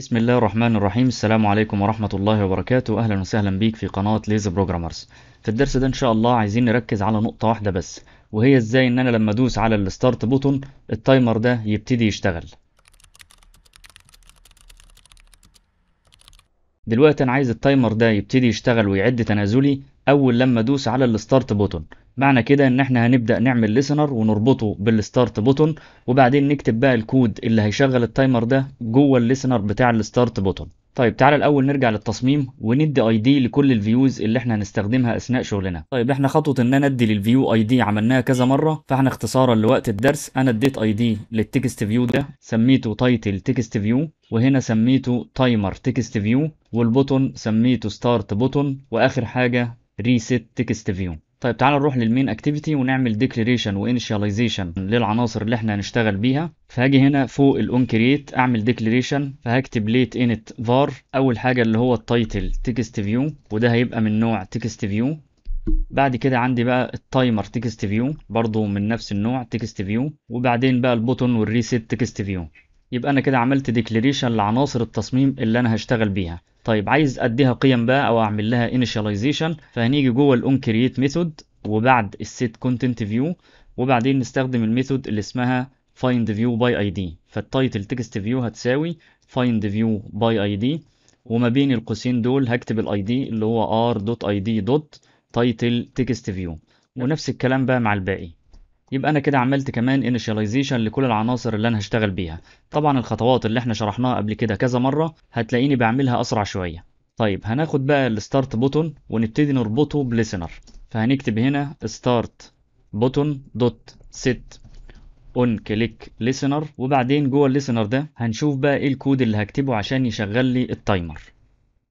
بسم الله الرحمن الرحيم السلام عليكم ورحمة الله وبركاته أهلا وسهلا بيك في قناة ليز بروجرامرز في الدرس ده إن شاء الله عايزين نركز على نقطة واحدة بس وهي إزاي إن أنا لما أدوس على الستارت بوتون التايمر ده يبتدي يشتغل دلوقتي أنا عايز التايمر ده يبتدي يشتغل ويعد تنازلي أول لما أدوس على الستارت بوتون معنى كده ان احنا هنبدا نعمل listener ونربطه بالستارت بوتون وبعدين نكتب بقى الكود اللي هيشغل التايمر ده جوه الليسنر بتاع الستارت بوتون طيب تعالى الاول نرجع للتصميم وندي اي دي لكل الفيوز اللي احنا هنستخدمها اثناء شغلنا طيب احنا خطوه ان انا ادي للفيو اي دي عملناها كذا مره فاحنا اختصارا لوقت الدرس انا اديت اي دي للتكست فيو ده سميته تايتل تكست فيو وهنا سميته تايمر تكست فيو والبوتون سميته ستارت بوتون واخر حاجه ريسيت تكست فيو طيب تعالى نروح للمين اكتيفيتي ونعمل ديكلاريشن وانيشياليزيشن للعناصر اللي احنا هنشتغل بيها فهاجي هنا فوق الاون كرييت اعمل ديكلاريشن فهكتب ليت انت فار اول حاجه اللي هو التايتل تكست فيو وده هيبقى من نوع تكست فيو بعد كده عندي بقى التايمر تكست فيو برضه من نفس النوع تكست فيو وبعدين بقى البوتون والريسيت تكست فيو يبقى انا كده عملت ديكلاريشن لعناصر التصميم اللي انا هشتغل بيها طيب عايز اديها قيم بقى او اعمل لها initialization فهنيجي جوه الاون كرييت ميثود وبعد السيت كونتنت فيو وبعدين نستخدم الميثود اللي اسمها فايند فيو باي اي دي فالتايتل تكست فيو هتساوي فايند فيو باي اي دي وما بين القوسين دول هكتب الاي دي اللي هو تايتل تكست فيو ونفس الكلام بقى مع الباقي يبقى انا كده عملت كمان initialization لكل العناصر اللي انا هشتغل بيها طبعا الخطوات اللي احنا شرحناها قبل كده كذا مره هتلاقيني بعملها اسرع شويه طيب هناخد بقى الستارت بوتون ونبتدي نربطه بليسنر فهنكتب هنا start button dot set on click listener وبعدين جوه الليسنر ده هنشوف بقى ايه الكود اللي هكتبه عشان يشغل لي التايمر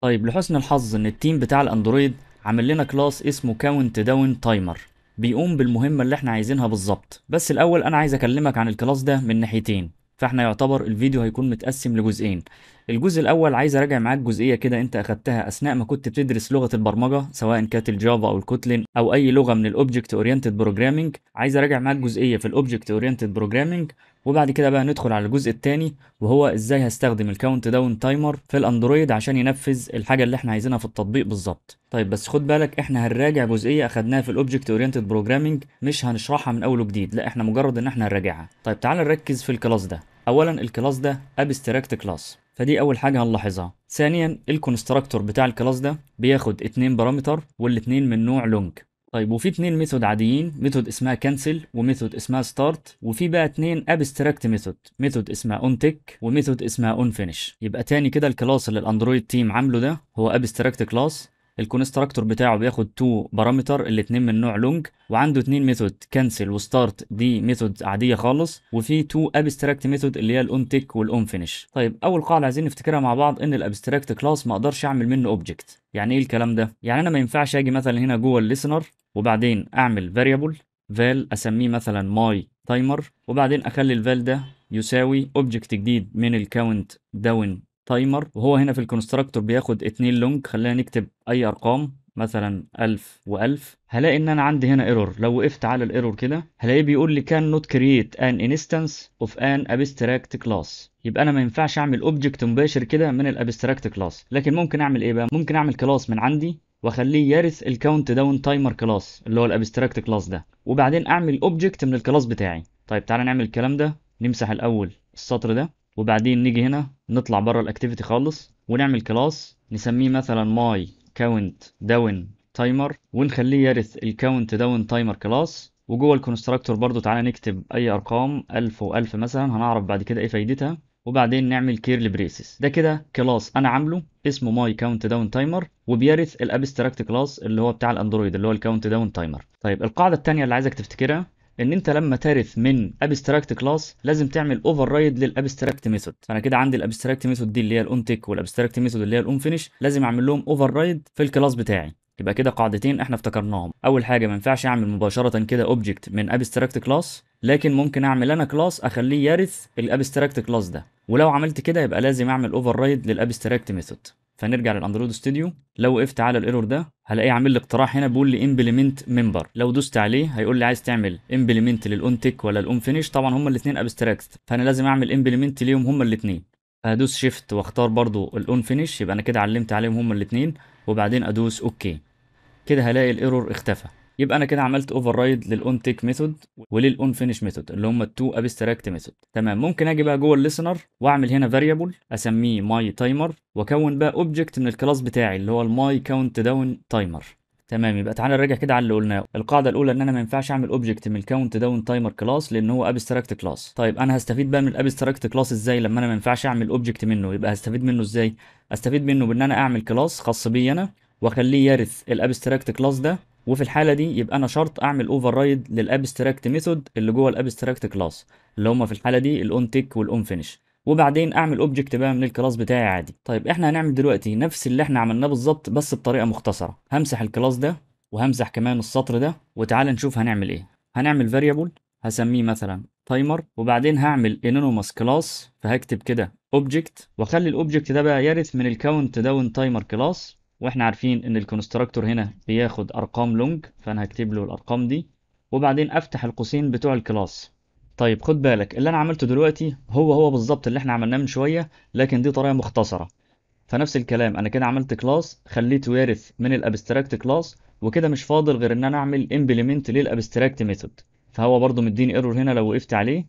طيب لحسن الحظ ان التيم بتاع الاندرويد عامل لنا كلاس اسمه كاونت داون تايمر بيقوم بالمهمه اللي احنا عايزينها بالظبط بس الاول انا عايز اكلمك عن الكلاس ده من ناحيتين فاحنا يعتبر الفيديو هيكون متقسم لجزئين الجزء الاول عايز اراجع معاك جزئيه كده انت اخدتها اثناء ما كنت بتدرس لغه البرمجه سواء كانت الجافا او الكوتلين او اي لغه من الاوبجكت اورينتد بروجرامنج عايز اراجع معاك جزئيه في الاوبجكت اورينتد بروجرامنج وبعد كده بقى ندخل على الجزء الثاني وهو ازاي هستخدم الكاونت داون تايمر في الاندرويد عشان ينفذ الحاجه اللي احنا عايزينها في التطبيق بالظبط طيب بس خد بالك احنا هنراجع جزئيه اخدناها في الاوبجكت اورينتد بروجرامنج مش هنشرحها من اول وجديد لا احنا مجرد ان احنا هنراجعها طيب تعال نركز في الكلاس ده اولا الكلاس ده ابستراكت كلاس فدي اول حاجه هنلاحظها ثانيا الكونستراكتور بتاع الكلاس ده بياخد اتنين بارامتر والاتنين من نوع لونج طيب وفي اتنين ميثود عاديين ميثود اسمها كانسل وميثود اسمها ستارت وفي بقى اتنين ابستراكت ميثود ميثود اسمها اون تك وميثود اسمها اون فينش يبقى تاني كده الكلاس اللي الاندرويد تيم عامله ده هو ابستراكت كلاس الكونستراكتور بتاعه بياخد تو بارامتر الاثنين من نوع لونج وعنده اثنين ميثود كانسل وستارت دي ميثود عاديه خالص وفي تو ابستراكت ميثود اللي هي الاون تيك والاون فينش طيب اول قاعده عايزين نفتكرها مع بعض ان الابستراكت كلاس ما اقدرش اعمل منه اوبجكت يعني ايه الكلام ده يعني انا ما ينفعش اجي مثلا هنا جوه الليسنر وبعدين اعمل فاريبل فال اسميه مثلا ماي تايمر وبعدين اخلي الفال ده يساوي اوبجكت جديد من الكاونت داون تايمر وهو هنا في الكونستراكتور بياخد اتنين لونج خلينا نكتب اي ارقام مثلا 1000 و1000 هلاقي ان انا عندي هنا ايرور لو وقفت على الايرور كده هلاقيه بيقول لي كان نوت كرييت ان انستنس اوف ان ابستراكت كلاس يبقى انا ما ينفعش اعمل اوبجكت مباشر كده من الابستراكت كلاس لكن ممكن اعمل ايه بقى ممكن اعمل كلاس من عندي واخليه يرث الكاونت داون تايمر كلاس اللي هو الابستراكت كلاس ده وبعدين اعمل اوبجكت من الكلاس بتاعي طيب تعالى نعمل الكلام ده نمسح الاول السطر ده وبعدين نيجي هنا نطلع بره الاكتيفيتي خالص ونعمل كلاس نسميه مثلا ماي كاونت داون تايمر ونخليه يرث الكاونت داون تايمر كلاس وجوه الكونستراكتور برضو تعالى نكتب اي ارقام 1000 و1000 مثلا هنعرف بعد كده ايه فايدتها وبعدين نعمل كيرل بريسز ده كده كلاس انا عامله اسمه ماي كاونت داون تايمر وبيرث الابستراكت كلاس اللي هو بتاع الاندرويد اللي هو الكاونت داون تايمر طيب القاعده الثانيه اللي عايزك تفتكرها ان انت لما ترث من ابستراكت كلاس لازم تعمل اوفر رايد للابستراكت ميثود فانا كده عندي الابستراكت ميثود دي اللي هي الاونتك والابستراكت ميثود اللي هي الاونفينش لازم اعمل لهم اوفر رايد في الكلاس بتاعي يبقى كده قاعدتين احنا افتكرناهم اول حاجه ما ينفعش اعمل مباشره كده اوبجكت من ابستراكت كلاس لكن ممكن اعمل انا كلاس اخليه يرث الابستراكت كلاس ده ولو عملت كده يبقى لازم اعمل اوفر رايد للابستراكت ميثود فنرجع للاندرويد ستوديو لو وقفت على الايرور ده هلاقيه عامل لي اقتراح هنا بيقول لي امبلمنت ممبر لو دوست عليه هيقول لي عايز تعمل امبلمنت للأونتك ولا الاون فينيش طبعا هما الاثنين ابستراكت فانا لازم اعمل امبلمنت ليهم هما الاثنين فهدوس شيفت واختار برضو فينيش يبقى انا كده علمت عليهم هما الاثنين وبعدين ادوس اوكي كده هلاقي الايرور اختفى يبقى انا كده عملت اوفر رايد للاون تيك ميثود وللاون فينش ميثود اللي هم التو ابستراكت ميثود تمام ممكن اجي بقى جوه الليسنر واعمل هنا فاريبل اسميه ماي تايمر واكون بقى اوبجكت من الكلاس بتاعي اللي هو الماي كاونت داون تايمر تمام يبقى تعالى نراجع كده على اللي قلناه القاعده الاولى ان انا ما ينفعش اعمل اوبجكت من الكاونت داون تايمر كلاس لان هو ابستراكت كلاس طيب انا هستفيد بقى من الابستراكت كلاس ازاي لما انا ما ينفعش اعمل اوبجكت منه يبقى هستفيد منه ازاي استفيد منه بان انا اعمل كلاس خاص بي انا واخليه يرث الابستراكت كلاس ده وفي الحاله دي يبقى انا شرط اعمل اوفر رايد للابستراكت ميثود اللي جوه الابستراكت كلاس اللي هما في الحاله دي الاون تيك والاون فينش وبعدين اعمل اوبجكت بقى من الكلاس بتاعي عادي طيب احنا هنعمل دلوقتي نفس اللي احنا عملناه بالظبط بس بطريقه مختصره همسح الكلاس ده وهمسح كمان السطر ده وتعالى نشوف هنعمل ايه هنعمل فاريبل هسميه مثلا تايمر وبعدين هعمل انونيمس كلاس فهكتب كده اوبجكت واخلي الاوبجكت ده بقى يرث من الكاونت داون تايمر كلاس واحنا عارفين ان الكونستراكتور هنا بياخد ارقام لونج فانا هكتب له الارقام دي وبعدين افتح القوسين بتوع الكلاس طيب خد بالك اللي انا عملته دلوقتي هو هو بالظبط اللي احنا عملناه من شويه لكن دي طريقه مختصره فنفس الكلام انا كده عملت كلاس خليته وارث من الابستراكت كلاس وكده مش فاضل غير ان انا اعمل امبلمنت للابستراكت ميثود فهو برضو مديني ايرور هنا لو وقفت عليه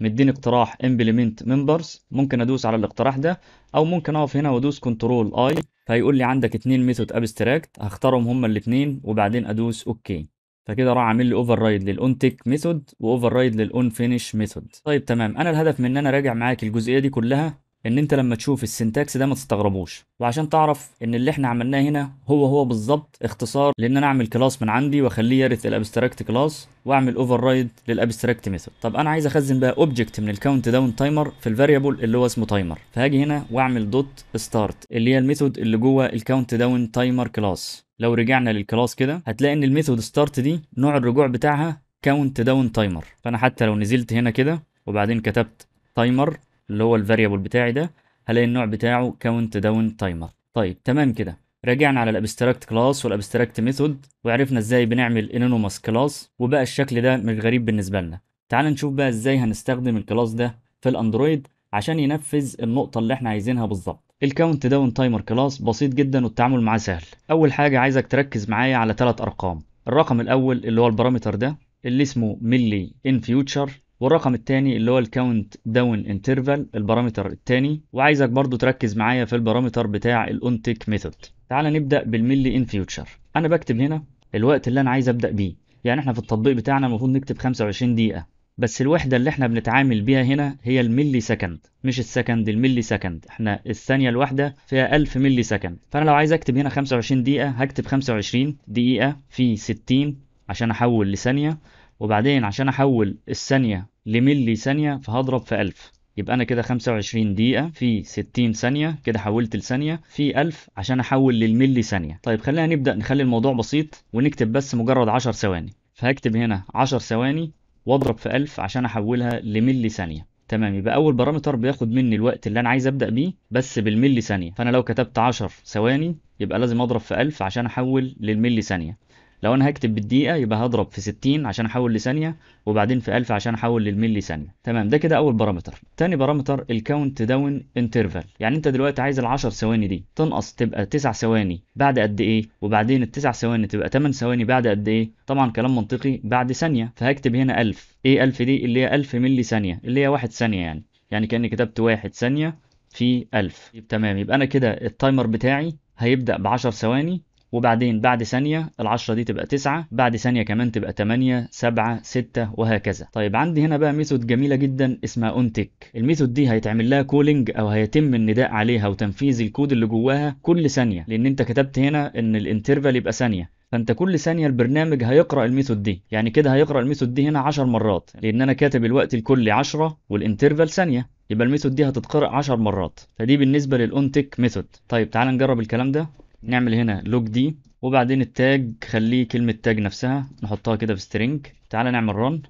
مديني اقتراح implement members ممكن ادوس على الاقتراح ده او ممكن اقف هنا وادوس كنترول اي فيقول لي عندك اتنين ميثود ابستراكت هختارهم هما الاتنين وبعدين ادوس اوكي فكده راح عامل لي اوفر رايد للاون تيك ميثود واوفر رايد للاون فينش ميثود طيب تمام انا الهدف من ان انا راجع معاك الجزئيه دي كلها ان انت لما تشوف السنتاكس ده ما تستغربوش وعشان تعرف ان اللي احنا عملناه هنا هو هو بالظبط اختصار لان انا اعمل كلاس من عندي واخليه يرث الابستراكت كلاس واعمل اوفر رايد للابستراكت ميثود طب انا عايز اخزن بقى اوبجكت من الكاونت داون تايمر في الفاريبل اللي هو اسمه تايمر فهاجي هنا واعمل دوت ستارت اللي هي الميثود اللي جوه الكاونت داون تايمر كلاس لو رجعنا للكلاس كده هتلاقي ان الميثود ستارت دي نوع الرجوع بتاعها كاونت داون تايمر فانا حتى لو نزلت هنا كده وبعدين كتبت تايمر اللي هو الفاريبل بتاعي ده هلاقي النوع بتاعه كاونت داون تايمر طيب تمام كده راجعنا على الابستراكت كلاس والابستراكت ميثود وعرفنا ازاي بنعمل انونيموس كلاس وبقى الشكل ده مش غريب بالنسبه لنا تعال نشوف بقى ازاي هنستخدم الكلاس ده في الاندرويد عشان ينفذ النقطه اللي احنا عايزينها بالظبط الكاونت داون تايمر كلاس بسيط جدا والتعامل معاه سهل اول حاجه عايزك تركز معايا على ثلاث ارقام الرقم الاول اللي هو البارامتر ده اللي اسمه ملي ان فيوتشر والرقم الثاني اللي هو الكاونت داون انترفال البارامتر الثاني وعايزك برضو تركز معايا في البارامتر بتاع الاون تيك ميثود تعال نبدا بالملي ان فيوتشر انا بكتب هنا الوقت اللي انا عايز ابدا بيه يعني احنا في التطبيق بتاعنا المفروض نكتب 25 دقيقه بس الوحده اللي احنا بنتعامل بيها هنا هي الملي سكند مش السكند الملي سكند احنا الثانيه الواحده فيها 1000 ملي سكند فانا لو عايز اكتب هنا 25 دقيقه هكتب 25 دقيقه في 60 عشان احول لثانيه وبعدين عشان احول الثانيه لملي ثانيه فهضرب في 1000 يبقى انا كده 25 دقيقه في 60 ثانيه كده حولت لثانيه في 1000 عشان احول للملي ثانيه طيب خلينا نبدا نخلي الموضوع بسيط ونكتب بس مجرد 10 ثواني فهكتب هنا 10 ثواني واضرب في 1000 عشان احولها لملي ثانيه تمام يبقى اول بارامتر بياخد مني الوقت اللي انا عايز ابدا بيه بس بالملي ثانيه فانا لو كتبت 10 ثواني يبقى لازم اضرب في 1000 عشان احول للملي ثانيه لو انا هكتب بالدقيقه يبقى هضرب في 60 عشان احول لثانيه وبعدين في 1000 عشان احول للملي ثانيه تمام ده كده اول بارامتر تاني بارامتر الكاونت داون انترفال يعني انت دلوقتي عايز ال10 ثواني دي تنقص تبقى 9 ثواني بعد قد ايه وبعدين ال9 ثواني تبقى 8 ثواني بعد قد ايه طبعا كلام منطقي بعد ثانيه فهكتب هنا 1000 ايه 1000 دي اللي هي 1000 ملي ثانيه اللي هي 1 ثانيه يعني يعني كاني كتبت 1 ثانيه في 1000 طيب، تمام يبقى انا كده التايمر بتاعي هيبدا ب 10 ثواني وبعدين بعد ثانية العشرة دي تبقى تسعة بعد ثانية كمان تبقى تمانية سبعة ستة وهكذا طيب عندي هنا بقى ميثود جميلة جدا اسمها اونتك الميثود دي هيتعمل لها كولينج او هيتم النداء عليها وتنفيذ الكود اللي جواها كل ثانية لان انت كتبت هنا ان الانترفال يبقى ثانية فانت كل ثانيه البرنامج هيقرا الميثود دي يعني كده هيقرا الميثود دي هنا 10 مرات لان انا كاتب الوقت الكلي 10 والانترفال ثانيه يبقى الميثود دي هتتقرا 10 مرات فدي بالنسبه للاون تيك ميثود طيب تعال نجرب الكلام ده نعمل هنا لوج دي وبعدين التاج خليه كلمة تاج نفسها نحطها كده في سترينج تعالى نعمل رن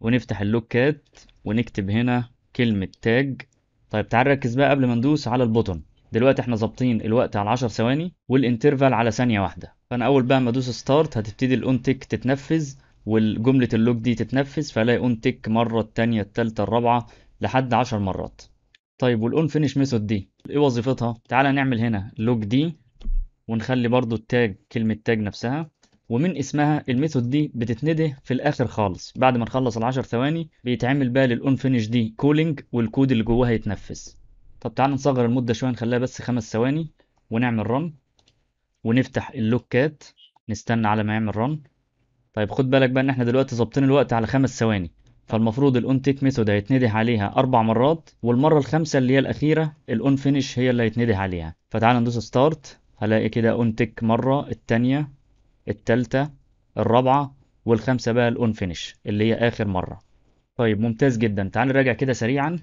ونفتح اللوج كات ونكتب هنا كلمة تاج طيب تعال ركز بقى قبل ما ندوس على البوتن دلوقتي احنا ظابطين الوقت على 10 ثواني والانترفال على ثانية واحدة فانا اول بقى ما ادوس ستارت هتبتدي الاون تيك تتنفذ والجملة اللوج دي تتنفذ فلاقي اون تيك مرة التانية التالتة الرابعة لحد 10 مرات طيب والاون فينيش ميثود دي ايه وظيفتها تعالى نعمل هنا لوج دي ونخلي برضو التاج كلمة تاج نفسها ومن اسمها الميثود دي بتتنده في الاخر خالص بعد ما نخلص العشر ثواني بيتعمل بقى فينش دي كولينج والكود اللي جواها يتنفذ طب تعال نصغر المدة شوية نخليها بس خمس ثواني ونعمل رن ونفتح اللوكات نستنى على ما يعمل رن طيب خد بالك بقى ان احنا دلوقتي ظابطين الوقت على خمس ثواني فالمفروض الاون تيك ميثود هيتنده عليها اربع مرات والمره الخامسه اللي هي الاخيره الاون فينيش هي اللي هيتنده عليها فتعال ندوس ستارت هلاقي كده اون مرة التانية التالتة الرابعة والخامسة بقى الاون فينش اللي هي آخر مرة طيب ممتاز جدا تعال نراجع كده سريعا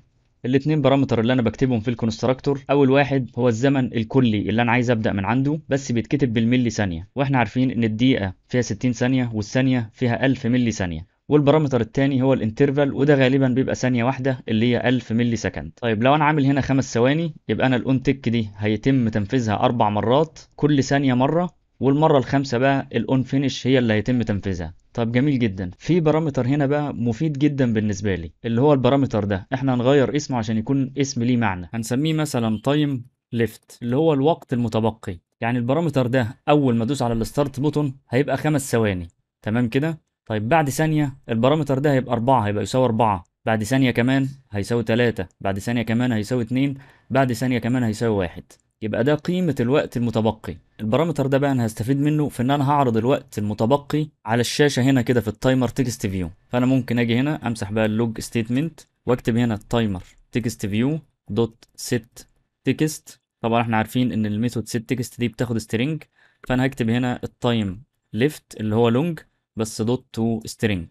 الاثنين بارامتر اللي انا بكتبهم في الكونستراكتور اول واحد هو الزمن الكلي اللي انا عايز ابدا من عنده بس بيتكتب بالملي ثانيه واحنا عارفين ان الدقيقه فيها 60 ثانيه والثانيه فيها 1000 ملي ثانيه والبارامتر الثاني هو الانترفال وده غالبا بيبقى ثانيه واحده اللي هي 1000 ملي سكند طيب لو انا عامل هنا خمس ثواني يبقى انا الاون تك دي هيتم تنفيذها اربع مرات كل ثانيه مره والمره الخامسه بقى الاون فينش هي اللي هيتم تنفيذها طب جميل جدا في بارامتر هنا بقى مفيد جدا بالنسبه لي اللي هو البارامتر ده احنا هنغير اسمه عشان يكون اسم ليه معنى هنسميه مثلا تايم ليفت اللي هو الوقت المتبقي يعني البارامتر ده اول ما ادوس على الستارت بوتون هيبقى خمس ثواني تمام كده طيب بعد ثانية البارامتر ده هيبقى 4 هيبقى يساوي 4 بعد ثانية كمان هيساوي 3 بعد ثانية كمان هيساوي 2 بعد ثانية كمان هيساوي 1 يبقى ده قيمة الوقت المتبقي البارامتر ده بقى انا هستفيد منه في ان انا هعرض الوقت المتبقي على الشاشة هنا كده في التايمر تكست فيو فانا ممكن اجي هنا امسح بقى اللوج ستيتمنت واكتب هنا التايمر تكست فيو دوت سيت تكست طبعا احنا عارفين ان الميثود سيت تكست دي بتاخد سترينج فانا هكتب هنا التايم ليفت اللي هو لونج بس دوت تو سترينج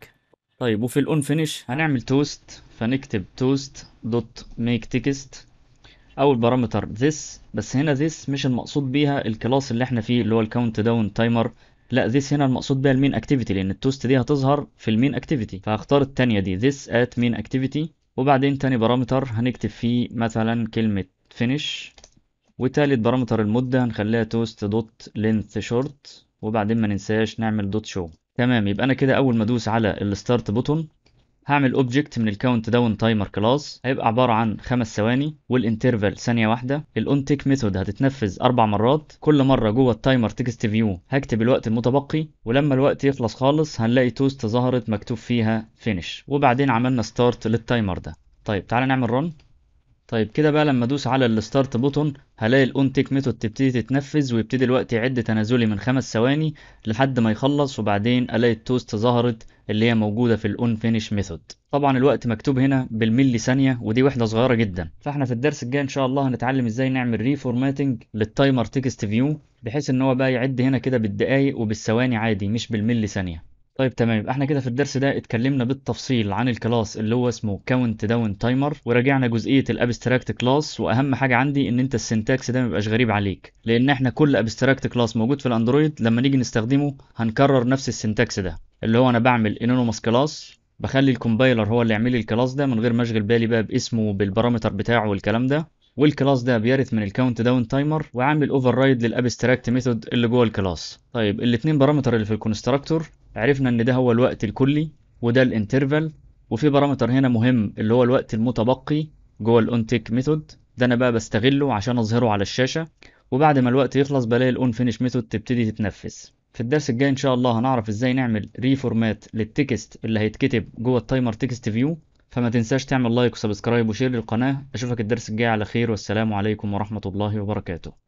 طيب وفي الاون فينيش هنعمل توست فنكتب توست دوت ميك تكست اول بارامتر ذس بس هنا ذس مش المقصود بيها الكلاس اللي احنا فيه اللي هو الكاونت داون تايمر لا ذس هنا المقصود بيها المين اكتيفيتي لان التوست دي هتظهر في المين اكتيفيتي فهختار الثانيه دي ذس ات مين اكتيفيتي وبعدين تاني بارامتر هنكتب فيه مثلا كلمة فينش وتالت بارامتر المدة هنخليها توست دوت لينث شورت وبعدين ما ننساش نعمل دوت شو تمام يبقى انا كده اول ما ادوس على الستارت بوتون هعمل اوبجكت من الكاونت داون تايمر كلاس هيبقى عباره عن خمس ثواني والانترفال ثانيه واحده الاون تيك ميثود هتتنفذ اربع مرات كل مره جوه التايمر تكست فيو هكتب الوقت المتبقي ولما الوقت يخلص خالص هنلاقي توست ظهرت مكتوب فيها فينش وبعدين عملنا ستارت للتايمر ده طيب تعالى نعمل رن طيب كده بقى لما ادوس على الستارت بوتون هلاقي الاون تيك ميثود تبتدي تتنفذ ويبتدي الوقت يعد تنازلي من خمس ثواني لحد ما يخلص وبعدين الاقي التوست ظهرت اللي هي موجوده في الاون فينيش ميثود طبعا الوقت مكتوب هنا بالملي ثانيه ودي وحده صغيره جدا فاحنا في الدرس الجاي ان شاء الله هنتعلم ازاي نعمل ريفورماتنج للتايمر تكست فيو بحيث ان هو بقى يعد هنا كده بالدقايق وبالثواني عادي مش بالملي ثانيه طيب تمام يبقى احنا كده في الدرس ده اتكلمنا بالتفصيل عن الكلاس اللي هو اسمه كاونت داون تايمر وراجعنا جزئيه الابستراكت كلاس واهم حاجه عندي ان انت السنتاكس ده ميبقاش غريب عليك لان احنا كل ابستراكت كلاس موجود في الاندرويد لما نيجي نستخدمه هنكرر نفس السنتاكس ده اللي هو انا بعمل انونيموس كلاس بخلي الكومبايلر هو اللي يعمل لي الكلاس ده من غير ما اشغل بالي بقى باسمه وبالبارامتر بتاعه والكلام ده والكلاس ده بيرث من الكاونت داون تايمر وعامل اوفر رايد للابستراكت ميثود اللي جوه الكلاس طيب الاثنين بارامتر اللي في الكونستراكتور عرفنا ان ده هو الوقت الكلي وده الانترفال وفي بارامتر هنا مهم اللي هو الوقت المتبقي جوه الاون تيك ميثود ده انا بقى بستغله عشان اظهره على الشاشه وبعد ما الوقت يخلص بلاقي الاون فينيش ميثود تبتدي تتنفذ في الدرس الجاي ان شاء الله هنعرف ازاي نعمل ريفورمات للتكست اللي هيتكتب جوه التايمر تكست فيو فما تنساش تعمل لايك وسبسكرايب وشير للقناه اشوفك الدرس الجاي على خير والسلام عليكم ورحمه الله وبركاته